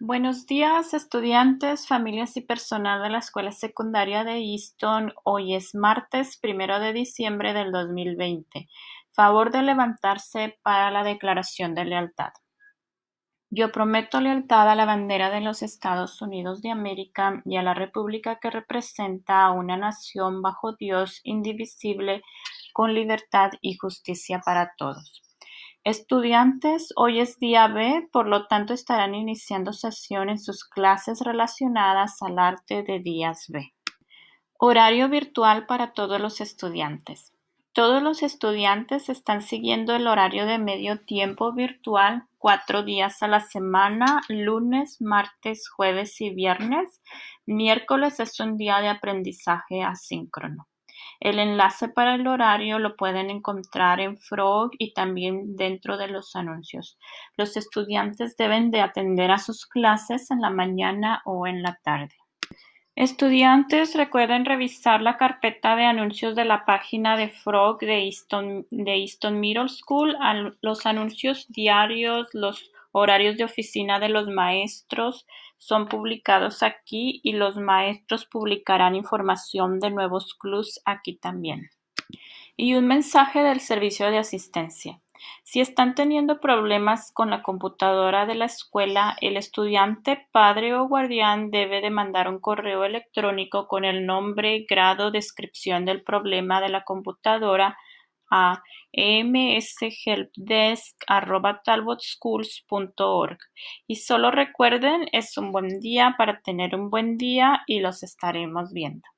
Buenos días, estudiantes, familias y personal de la Escuela Secundaria de Easton. Hoy es martes, primero de diciembre del 2020. Favor de levantarse para la declaración de lealtad. Yo prometo lealtad a la bandera de los Estados Unidos de América y a la República que representa a una nación bajo Dios indivisible, con libertad y justicia para todos. Estudiantes, hoy es día B, por lo tanto estarán iniciando sesión en sus clases relacionadas al arte de días B. Horario virtual para todos los estudiantes. Todos los estudiantes están siguiendo el horario de medio tiempo virtual cuatro días a la semana, lunes, martes, jueves y viernes. Miércoles es un día de aprendizaje asíncrono. El enlace para el horario lo pueden encontrar en Frog y también dentro de los anuncios. Los estudiantes deben de atender a sus clases en la mañana o en la tarde. Estudiantes, recuerden revisar la carpeta de anuncios de la página de Frog de Easton, Middle School. Los anuncios diarios, los horarios de oficina de los maestros son publicados aquí y los maestros publicarán información de nuevos clubs aquí también. Y un mensaje del servicio de asistencia. Si están teniendo problemas con la computadora de la escuela, el estudiante, padre o guardián debe de mandar un correo electrónico con el nombre, grado, descripción del problema de la computadora a talbotschools.org. Y solo recuerden, es un buen día para tener un buen día y los estaremos viendo.